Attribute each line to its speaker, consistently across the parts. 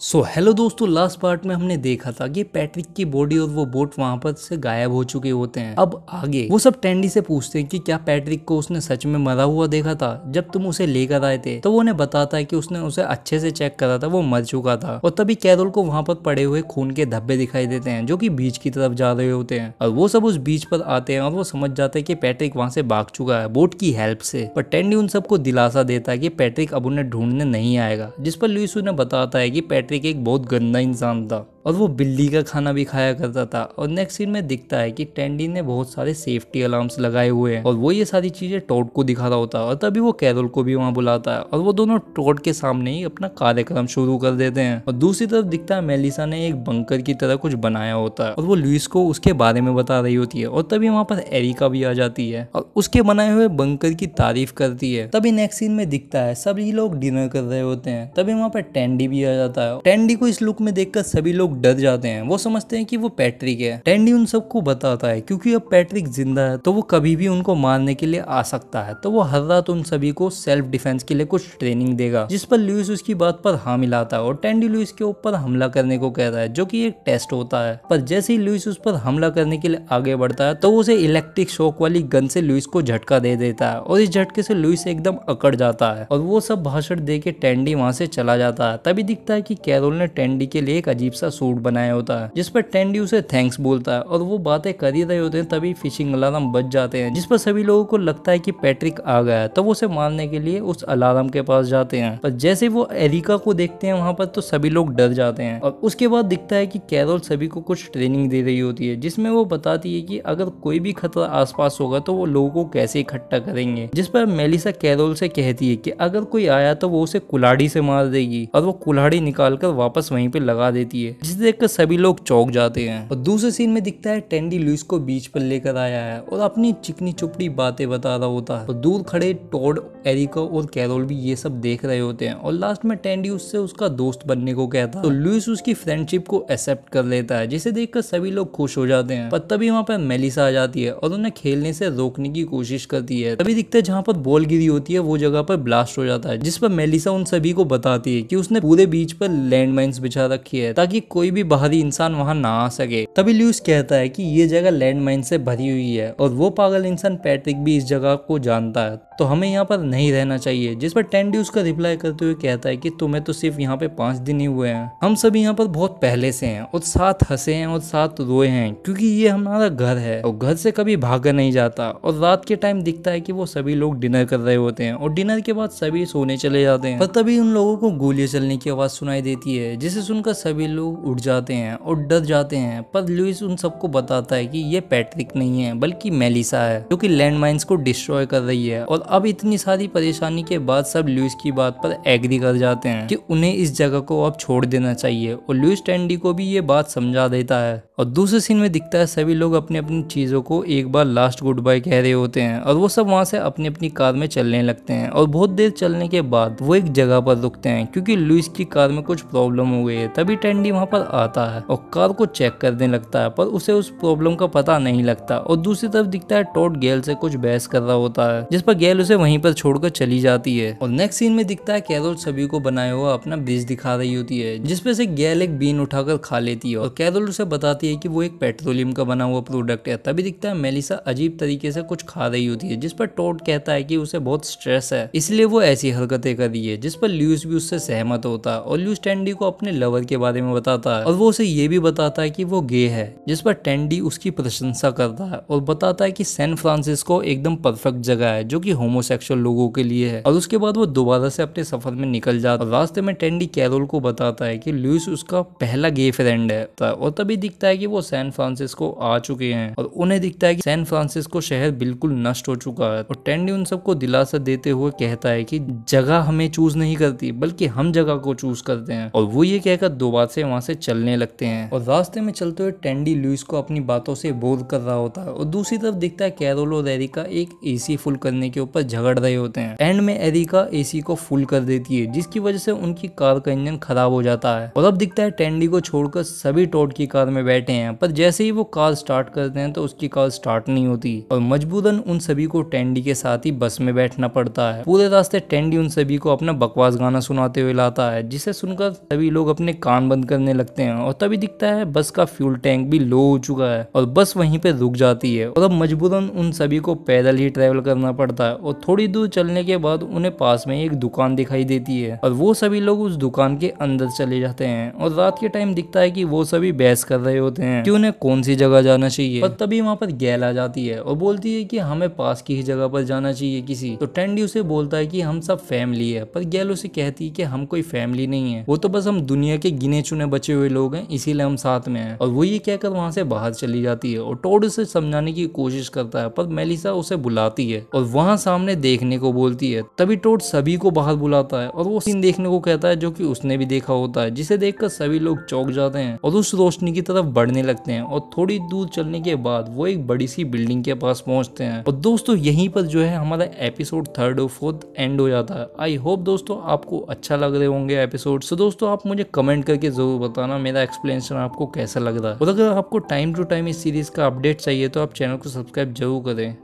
Speaker 1: सो so, hello दोस्तों last part में हमने देखा था कि पैट्रिक की बॉडी और वो बोट वहां पर से गायब हो चुके होते हैं अब आगे वो सब टेंडी से पूछते हैं कि क्या पैट्रिक को उसने सच में मरा हुआ देखा था जब तुम उसे लेकर आए थे तो वो उन्हें बताता है कि उसने उसे अच्छे से चेक करा था वो मर चुका था और तभी कैरोल को वहां पर पड़े हुए खून के धब्बे दिखाई देते हैं जो की बीच की तरफ जा रहे होते हैं और वो सब उस बीच पर आते हैं और वो समझ जाते हैं की पैट्रिक वहां से भाग चुका है बोट की हेल्प से पर टेंडी उन सबको दिलासा देता है की पैट्रिक अब उन्हें ढूंढने नहीं आएगा जिस पर लुइस उन्हें बताता है की पैट्रिक पैट्रिक एक बहुत गंदा इंसान था और वो बिल्ली का खाना भी खाया करता था और नेक्स्ट सीन में दिखता है कि टेंडी ने बहुत सारे सेफ्टी अलार्म्स लगाए हुए हैं और वो ये सारी चीजें टोड को दिखा रहा होता है और तभी वो कैरोल को भी वहाँ बुलाता है और वो दोनों टोड के सामने ही अपना कार्यक्रम शुरू कर देते हैं और दूसरी तरफ दिखता है मेलिसा ने एक बंकर की तरह कुछ बनाया होता है और वो लुइस को उसके बारे में बता रही होती है और तभी वहाँ पर एरिका भी आ जाती है और उसके बनाए हुए बंकर की तारीफ करती है तभी नेक्स्ट सीन में दिखता है सभी लोग डिनर कर रहे होते हैं तभी वहाँ पर टेंडी भी आ जाता है टेंडी को इस लुक में देखकर सभी लोग डर जाते हैं वो समझते हैं कि वो पैट्रिक है टेंडी उन सबको बताता है क्योंकि अब पैट्रिक जिंदा है तो वो कभी भी उनको मारने के लिए आ सकता है तो वो हर रात उन सभी को सेल्फ डिफेंस के लिए कुछ ट्रेनिंग देगा जिस पर लुइस उसकी बात पर हाँ मिलाता है और टेंडी लुइस के ऊपर हमला करने को कहता है जो की एक टेस्ट होता है पर जैसे ही लुइस उस पर हमला करने के लिए आगे बढ़ता है तो उसे इलेक्ट्रिक शॉक वाली गन से लुइस को झटका दे देता है और इस झटके से लुइस एकदम अकड़ जाता है और वो सब भाषण दे के टेंडी वहां से चला जाता है तभी दिखता है कि कैरोल ने टेंडी के लिए एक अजीब सा सूट सूट बनाया होता है जिस पर टेंडी उसे थैंक्स बोलता है और वो बातें कर ही रहे होते हैं तभी फिशिंग अलार्म बच जाते हैं जिस पर सभी लोगों को लगता है कि पैट्रिक आ गया है तब तो वो उसे मारने के लिए उस अलार्म के पास जाते हैं पर जैसे वो एरिका को देखते हैं वहां पर तो सभी लोग डर जाते हैं और उसके बाद दिखता है कि कैरोल सभी को कुछ ट्रेनिंग दे रही होती है जिसमें वो बताती है कि अगर कोई भी खतरा आसपास होगा तो वो लोगों को कैसे इकट्ठा करेंगे जिस पर मेलिसा कैरोल से कहती है कि अगर कोई आया तो वो उसे कुलाड़ी से मार देगी और वो कुल्हाड़ी निकाल कर वापस वहीं पे लगा देती है जिसे देखकर सभी लोग चौक जाते हैं और दूसरे सीन में दिखता है टेंडी लुइस को बीच पर लेकर आया है और अपनी चिकनी चुपड़ी बातें बता रहा होता है और दूर खड़े टोड एरिको और कैरोल भी ये सब देख रहे होते हैं और लास्ट में टेंडी उससे उसका दोस्त बनने को कहता है तो लुइस उसकी फ्रेंडशिप को एक्सेप्ट कर लेता है जिसे देखकर सभी लोग खुश हो जाते हैं पर तभी वहाँ पर मेलिसा आ जाती है और उन्हें खेलने से रोकने की कोशिश करती है तभी दिखता है जहाँ पर बॉल गिरी होती है वो जगह पर ब्लास्ट हो जाता है जिस पर मेलिसा उन सभी को बताती है कि उसने पूरे बीच पर लैंडमाइंस बिछा रखी है ताकि कोई भी बाहरी इंसान वहाँ ना आ सके तभी ल्यूस कहता है कि ये जगह लैंडमाइन से भरी हुई है और वो पागल इंसान पैट्रिक भी इस जगह को जानता है तो हमें यहाँ पर नहीं रहना चाहिए जिस पर टेंडी उसका रिप्लाई करते हुए कहता है कि तुम्हें तो सिर्फ यहाँ पे पांच दिन ही हुए हैं हम सभी यहाँ पर बहुत पहले से हैं और साथ हंसे हैं और साथ रोए हैं क्योंकि ये हमारा घर है और घर से कभी भागा नहीं जाता और रात के टाइम दिखता है कि वो सभी लोग डिनर कर रहे होते हैं और डिनर के बाद सभी सोने चले जाते हैं पर तभी उन लोगों को गोलियां चलने की आवाज सुनाई देती है जिसे सुनकर सभी लोग उठ जाते हैं और डर जाते हैं पर लुइस उन सबको बताता है कि ये पैट्रिक नहीं है बल्कि मेलिसा है जो कि लैंड को डिस्ट्रॉय कर रही है और अब इतनी सारी परेशानी के बाद सब लुइस की बात पर एग्री कर जाते हैं कि उन्हें इस जगह को अब छोड़ देना चाहिए और लुइस टेंडी को भी ये बात समझा देता है और दूसरे सीन में दिखता है सभी लोग अपनी अपनी चीज़ों को एक बार लास्ट गुड बाय कह रहे होते हैं और वो सब वहाँ से अपनी अपनी कार में चलने लगते हैं और बहुत देर चलने के बाद वो एक जगह पर रुकते हैं क्योंकि लुइस की कार में कुछ प्रॉब्लम हो गई है तभी टेंडी वहाँ पर पर आता है और कार को चेक करने लगता है पर उसे उस प्रॉब्लम का पता नहीं लगता और दूसरी तरफ दिखता है टोट गेल से कुछ बहस कर रहा होता है जिस पर गेल उसे वहीं पर छोड़कर चली जाती है और नेक्स्ट सीन में दिखता है कैरोल सभी को बनाए हुआ अपना ब्रिज दिखा रही होती है जिसपे से गेल एक बीन उठाकर खा लेती है और कैरोल उसे बताती है कि वो एक पेट्रोलियम का बना हुआ प्रोडक्ट है तभी दिखता है मेलिसा अजीब तरीके से कुछ खा रही होती है जिस पर टोट कहता है कि उसे बहुत स्ट्रेस है इसलिए वो ऐसी हरकतें कर रही है जिस पर ल्यूस भी उससे सहमत होता है और ल्यूस टेंडी को अपने लवर के बारे में बताता आता है और वो उसे ये भी बताता है कि वो गे है जिस पर टेंडी उसकी प्रशंसा करता है और बताता है कि सैन फ्रांसिस्को एकदम परफेक्ट जगह है जो कि होमोसेक्सुअल लोगों के लिए है और उसके बाद वो दोबारा से अपने सफर में निकल जाता है रास्ते में टेंडी कैरोल को बताता है कि लुइस उसका पहला गे फ्रेंड है तो और तभी दिखता है कि वो सैन फ्रांसिस्को आ चुके हैं और उन्हें दिखता है कि सैन फ्रांसिस्को शहर बिल्कुल नष्ट हो चुका है और टेंडी उन सबको दिलासा देते हुए कहता है कि जगह हमें चूज नहीं करती बल्कि हम जगह को चूज करते हैं और वो ये कहकर दोबारा से वहां से चलने लगते हैं और रास्ते में चलते हुए टेंडी लुइस को अपनी बातों से बोध कर रहा होता है और दूसरी तरफ दिखता है कैरोल और एरिका एक एसी फुल करने के ऊपर झगड़ रहे होते हैं एंड में एरिका एसी को फुल कर देती है जिसकी वजह से उनकी कार का इंजन खराब हो जाता है और अब दिखता है टेंडी को छोड़कर सभी टोट की कार में बैठे हैं पर जैसे ही वो कार स्टार्ट करते हैं तो उसकी कार स्टार्ट नहीं होती और मजबूरन उन सभी को टेंडी के साथ ही बस में बैठना पड़ता है पूरे रास्ते टेंडी उन सभी को अपना बकवास गाना सुनाते हुए लाता है जिसे सुनकर सभी लोग अपने कान बंद करने लगते लगते हैं और तभी दिखता है बस का फ्यूल टैंक भी लो हो चुका है और बस वहीं पे रुक जाती है और अब मजबूरन उन सभी को पैदल ही ट्रेवल करना पड़ता है और थोड़ी दूर चलने के बाद उन्हें पास में एक दुकान दिखाई देती है और वो सभी लोग उस दुकान के अंदर चले जाते हैं और रात के टाइम दिखता है की वो सभी बहस कर रहे होते हैं की उन्हें कौन सी जगह जाना चाहिए और तभी वहाँ पर गैल आ जाती है और बोलती है की हमें पास की ही जगह पर जाना चाहिए किसी तो टेंडी उसे बोलता है की हम सब फैमिली है पर गैल उसे कहती है की हम कोई फैमिली नहीं है वो तो बस हम दुनिया के गिने चुने बचे हुए लोग हैं इसीलिए हम साथ में हैं और वो ये कहकर वहां से बाहर चली जाती है और टोड उसे समझाने की कोशिश करता है पर मेलिसा उसे बुलाती है और वहां सामने देखने को बोलती है तभी टोड सभी को बाहर बुलाता है और वो सीन देखने को कहता है जो की उसने भी देखा होता है जिसे देखकर सभी लोग चौक जाते हैं और उस रोशनी की तरफ बढ़ने लगते हैं और थोड़ी दूर चलने के बाद वो एक बड़ी सी बिल्डिंग के पास पहुंचते हैं और दोस्तों यहीं पर जो है हमारा एपिसोड थर्ड और फोर्थ एंड हो जाता है आई होप दोस्तों आपको अच्छा लग रहे होंगे एपिसोड तो दोस्तों आप मुझे कमेंट करके जरूर बताओ बताना मेरा एक्सप्लेनेशन आपको कैसा लग रहा है और अगर आपको टाइम टू टाइम इस सीरीज़ का अपडेट चाहिए तो आप चैनल को सब्सक्राइब जरूर करें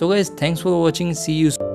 Speaker 1: so guys thanks for watching see you